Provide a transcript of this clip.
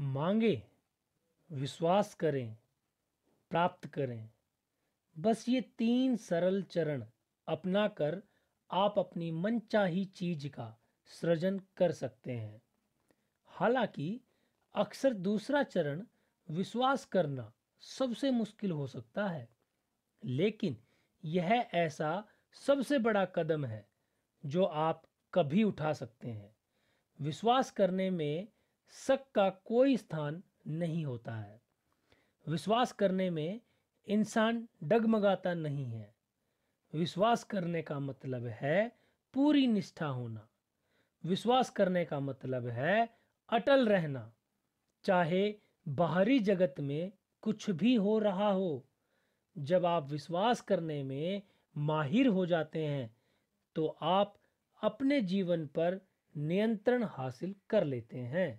मांगे विश्वास करें प्राप्त करें बस ये तीन सरल चरण अपना कर आप अपनी मनचाही चीज का सृजन कर सकते हैं हालांकि अक्सर दूसरा चरण विश्वास करना सबसे मुश्किल हो सकता है लेकिन यह ऐसा सबसे बड़ा कदम है जो आप कभी उठा सकते हैं विश्वास करने में शक का कोई स्थान नहीं होता है विश्वास करने में इंसान डगमगाता नहीं है विश्वास करने का मतलब है पूरी निष्ठा होना विश्वास करने का मतलब है अटल रहना चाहे बाहरी जगत में कुछ भी हो रहा हो जब आप विश्वास करने में माहिर हो जाते हैं तो आप अपने जीवन पर नियंत्रण हासिल कर लेते हैं